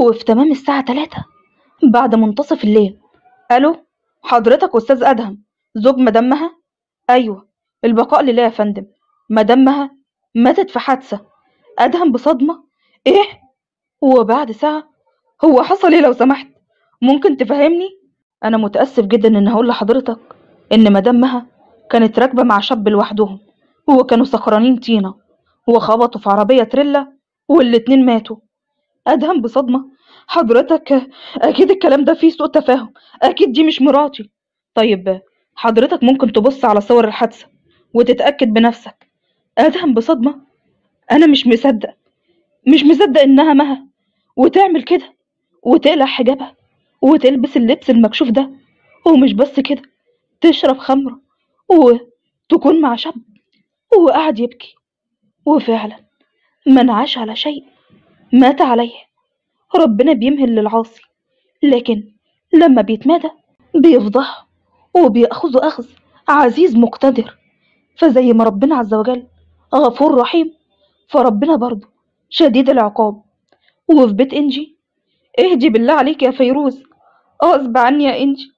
وفي تمام الساعة تلاتة بعد منتصف الليل ألو حضرتك أستاذ أدهم زوج مدمها؟ أيوة البقاء لله يا فندم مدمها ماتت في حادثة أدهم بصدمة إيه؟ وبعد ساعة هو حصل إيه لو سمحت؟ ممكن تفهمني؟ أنا متأسف جدا إن هقول لحضرتك إن مدامها كانت راكبة مع شاب لوحدهم وكانوا سخرانين طينة وخبطوا في عربية تريلا والاتنين ماتوا أدهم بصدمة حضرتك أكيد الكلام ده فيه سوء تفاهم، أكيد دي مش مراتي. طيب حضرتك ممكن تبُص على صور الحادثة وتتأكد بنفسك." أدهم بصدمة، أنا مش مصدق، مش مصدق إنها مها وتعمل كده وتقلع حجابها وتلبس اللبس المكشوف ده، ومش بس كده، تشرب خمرة وتكون مع شاب، وقعد يبكي، وفعلًا منعاش على شيء، مات عليه. ربنا بيمهل للعاصي لكن لما بيتمادى بيفضح وبيأخذه أخذ عزيز مقتدر فزي ما ربنا عز وجل غفور رحيم فربنا برضه شديد العقاب وفي بيت إنجي اهدي بالله عليك يا فيروز غصب عني يا إنجي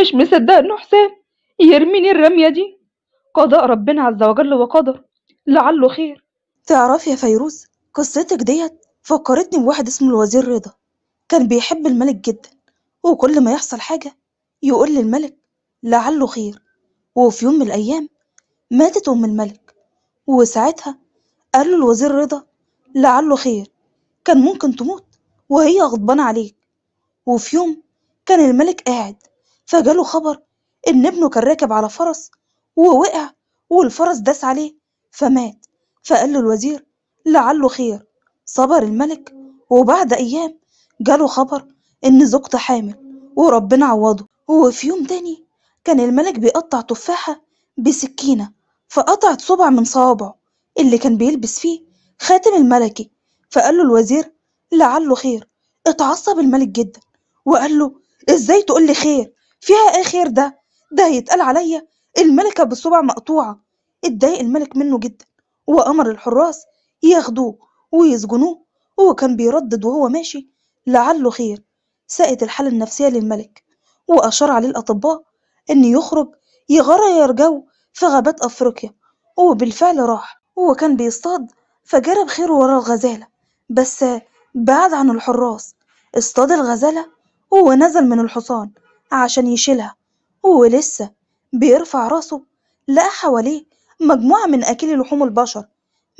مش مصدق إنه حسام يرميني الرمية دي قضاء ربنا عز وجل وقدر لعله خير تعرفي يا فيروز قصتك ديت فكرتني بواحد اسمه الوزير رضا كان بيحب الملك جدا وكل ما يحصل حاجة يقول للملك لعله خير وفي يوم من الأيام ماتت أم الملك وساعتها قال له الوزير رضا لعله خير كان ممكن تموت وهي غضبانة عليك وفي يوم كان الملك قاعد فجاله خبر إن ابنه كان راكب على فرس ووقع والفرس داس عليه فمات فقال له الوزير لعله خير صبر الملك وبعد أيام جاله خبر إن زوجته حامل وربنا عوضه وفي يوم تاني كان الملك بيقطع تفاحة بسكينة فقطعت صبع من صوابعه اللي كان بيلبس فيه خاتم الملكي فقال له الوزير لعله خير اتعصب الملك جدا وقال له ازاي تقول لي خير فيها ايه خير ده ده هيتقال عليا الملكة بالصبع مقطوعة اتضايق الملك منه جدا وأمر الحراس ياخدوه ويسجنوه هو كان بيردد وهو ماشي لعله خير ساءت الحالة النفسية للملك وأشار عليه الأطباء أن يخرج يغير جو في غابات أفريقيا وبالفعل راح هو كان بيصطاد فجرى بخير ورا الغزالة بس بعد عن الحراس اصطاد الغزالة ونزل من الحصان عشان يشيلها ولسه بيرفع راسه لقى حواليه مجموعة من أكل لحوم البشر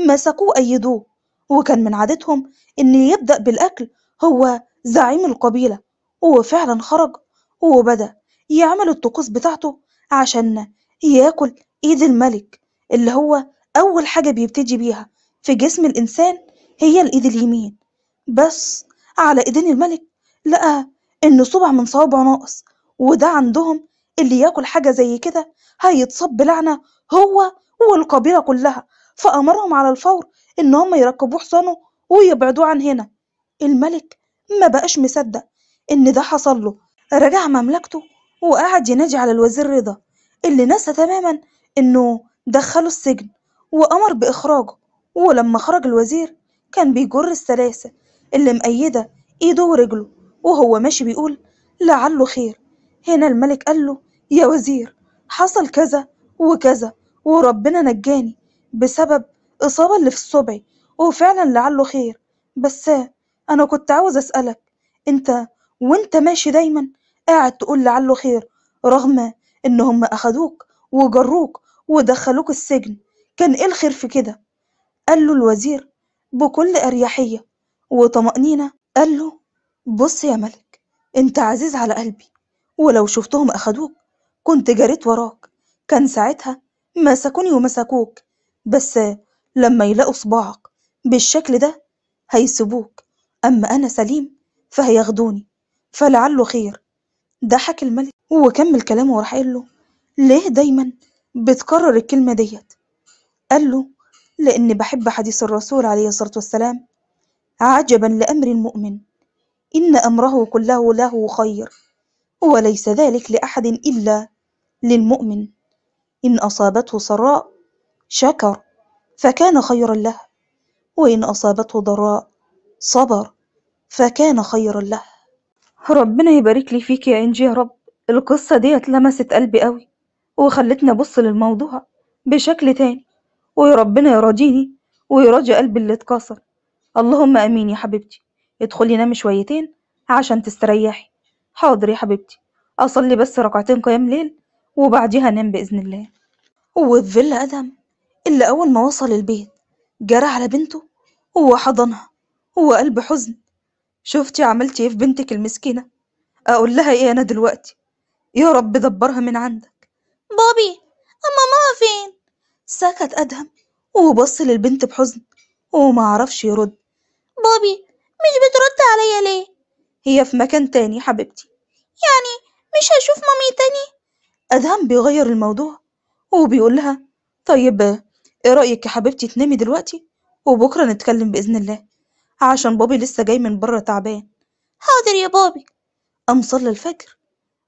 مسكوه أيدوه وكان من عادتهم إن يبدأ بالأكل هو زعيم القبيلة وفعلا خرج وبدأ يعمل الطقوس بتاعته عشان ياكل إيد الملك اللي هو أول حاجة بيبتدي بيها في جسم الإنسان هي الإيد اليمين بس على إيدين الملك لقى إن صبع من صوابع ناقص وده عندهم اللي ياكل حاجة زي كده هيتصب لعنة هو والقبيلة كلها فأمرهم على الفور إن هم يركبوا حصانه ويبعدوه عن هنا الملك ما بقاش مصدق إن ده حصل له رجع مملكته وقعد ينادي على الوزير رضا اللي نسى تماما إنه دخله السجن وأمر بإخراجه ولما خرج الوزير كان بيجر السلاسل اللي مأيدة إيده ورجله وهو ماشي بيقول لعله خير هنا الملك قال له يا وزير حصل كذا وكذا وربنا نجاني بسبب إصابة اللي في الصبع هو فعلا لعله خير بس أنا كنت عاوز أسألك أنت وأنت ماشي دايما قاعد تقول لعله خير رغم إن هم أخدوك وجروك ودخلوك السجن كان إيه الخير في كده؟ قال له الوزير بكل أريحية وطمأنينة قال له بص يا ملك أنت عزيز على قلبي ولو شفتهم أخدوك كنت جريت وراك كان ساعتها مسكوني ومسكوك بس لما يلاقوا صباعك بالشكل ده هيسبوك أما أنا سليم فهياخدوني فلعله خير ضحك الملك وكمل كلامه وراح قال له ليه دايما بتكرر الكلمة ديت قال له لأني بحب حديث الرسول عليه الصلاة والسلام عجبا لأمر المؤمن إن أمره كله له خير وليس ذلك لأحد إلا للمؤمن إن أصابته سراء شكر فكان خيرا له وإن أصابته ضراء صبر فكان خيرا له ربنا يبارك لي فيك يا إنجي يا رب القصة ديت لمست قلبي قوي وخلتني أبص للموضوع بشكل تاني وربنا يراضيني ويراضي قلبي اللي اتكسر اللهم امين يا حبيبتي ادخلي نامي شويتين عشان تستريحي حاضر يا حبيبتي اصلي بس ركعتين قيام ليل وبعديها انام باذن الله وفيلا ادم إلا أول ما وصل البيت جرى على بنته وحضنها وقلب حزن شفتي عملتي ايه في بنتك المسكينة أقول لها ايه أنا دلوقتي يا رب دبرها من عندك بابي أما ما فين سكت أدهم وبص للبنت بحزن ومعرفش يرد بابي مش بترد عليا ليه هي في مكان تاني حبيبتي يعني مش هشوف مامي تاني أدهم بيغير الموضوع وبيقول لها طيب ايه رأيك يا حبيبتي تنامي دلوقتي وبكرة نتكلم بإذن الله عشان بابي لسه جاي من بره تعبان حاضر يا بابي قام صلى الفجر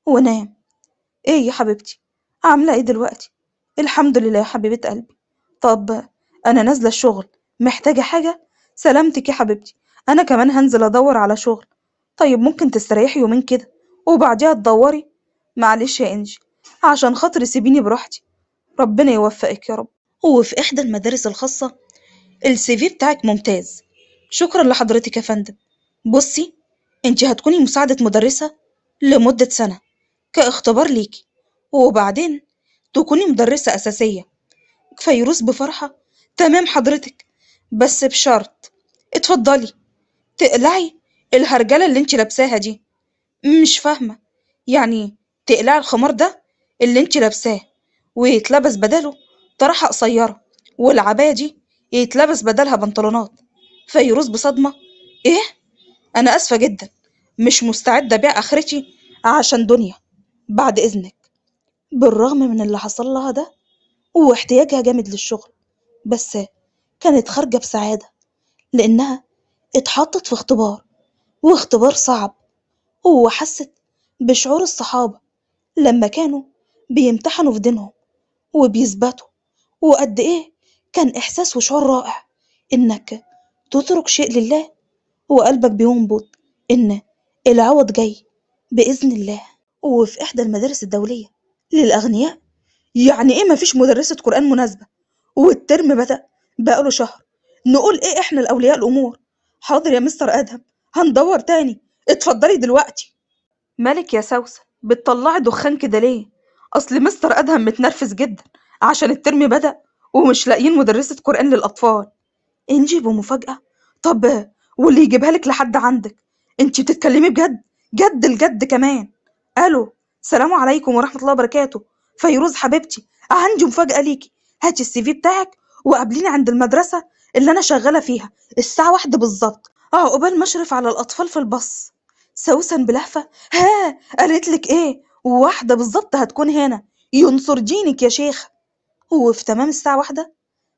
ونام ايه يا حبيبتي عاملة ايه دلوقتي الحمد لله يا حبيبة قلبي طب انا نازلة الشغل محتاجة حاجة سلامتك يا حبيبتي انا كمان هنزل ادور على شغل طيب ممكن تستريحي يومين كده وبعديها تدوري معلش يا انجي عشان خاطري سيبيني براحتي ربنا يوفقك يا رب وفي إحدى المدارس الخاصة السي في بتاعك ممتاز شكرا لحضرتك يا فندم بصي انت هتكوني مساعدة مدرسة لمدة سنة كاختبار ليكي وبعدين تكوني مدرسة أساسية فيروس بفرحة تمام حضرتك بس بشرط اتفضلي تقلعي الهرجلة اللي انت لابساها دي مش فاهمة يعني تقلعي الخمار ده اللي انت لابساه ويتلبس بداله طرحة قصيرة والعباية دي يتلبس بدلها بنطلونات فيروز بصدمة إيه؟ أنا آسفة جدا مش مستعدة أبيع آخرتي عشان دنيا بعد إذنك بالرغم من اللي حصل لها ده واحتياجها جامد للشغل بس كانت خارجة بسعادة لأنها اتحطت في اختبار واختبار صعب وحست بشعور الصحابة لما كانوا بيمتحنوا في دينهم وبيثبتوا وقد إيه كان إحساس وشعور رائع إنك تترك شيء لله وقلبك بينبض إن العوض جاي بإذن الله وفي إحدى المدارس الدولية للأغنياء يعني إيه مفيش مدرسة قرآن مناسبة والترم بدأ بقاله شهر نقول إيه إحنا الأولياء الأمور حاضر يا مستر أدهم هندور تاني اتفضلي دلوقتي مالك يا سوسة بتطلعي دخان كده ليه أصل مستر أدهم متنرفز جدا عشان الترم بدأ ومش لاقيين مدرسة قرآن للأطفال نجيبه مفاجأة طب واللي يجيبها لك لحد عندك انت بتتكلمي بجد جد الجد كمان الو السلام عليكم ورحمة الله وبركاته فيروز حبيبتي عندي مفاجأة ليكي هاتي السي في بتاعك وقابليني عند المدرسة اللي أنا شغالة فيها الساعة واحدة بالظبط عقبال آه، ما أشرف على الأطفال في الباص سوسن بلهفة ها قالت لك إيه واحدة بالظبط هتكون هنا ينصر دينك يا شيخة وفي تمام الساعة واحدة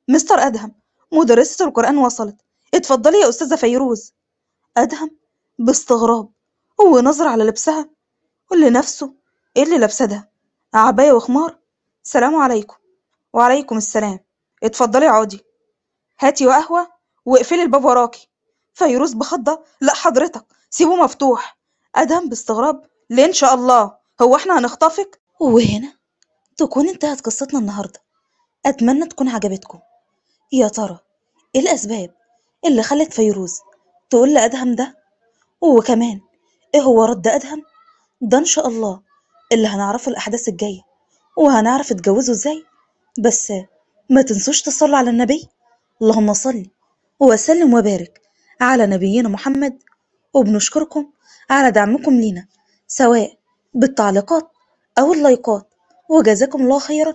مستر أدهم مدرسة القرآن وصلت اتفضلي يا أستاذة فيروز أدهم باستغراب ونظر على لبسها قل لنفسه إيه اللي لابسة ده عباية وخمار سلام عليكم وعليكم السلام اتفضلي عادي هاتي وقهوة واقفلي الباب وراكي فيروز بخضة لا حضرتك سيبه مفتوح أدهم باستغراب ليه إن شاء الله هو إحنا هنخطفك وهنا تكون انتهت قصتنا النهاردة أتمنى تكون عجبتكم يا ترى إيه الأسباب اللي خلت فيروز تقول لأدهم ده وكمان إيه هو رد أدهم ده إن شاء الله اللي هنعرفه الأحداث الجاية وهنعرف اتجوزه إزاي بس ما تنسوش تصلوا على النبي اللهم صل وسلم وبارك على نبينا محمد وبنشكركم على دعمكم لينا سواء بالتعليقات أو اللايكات وجزاكم الله خيرا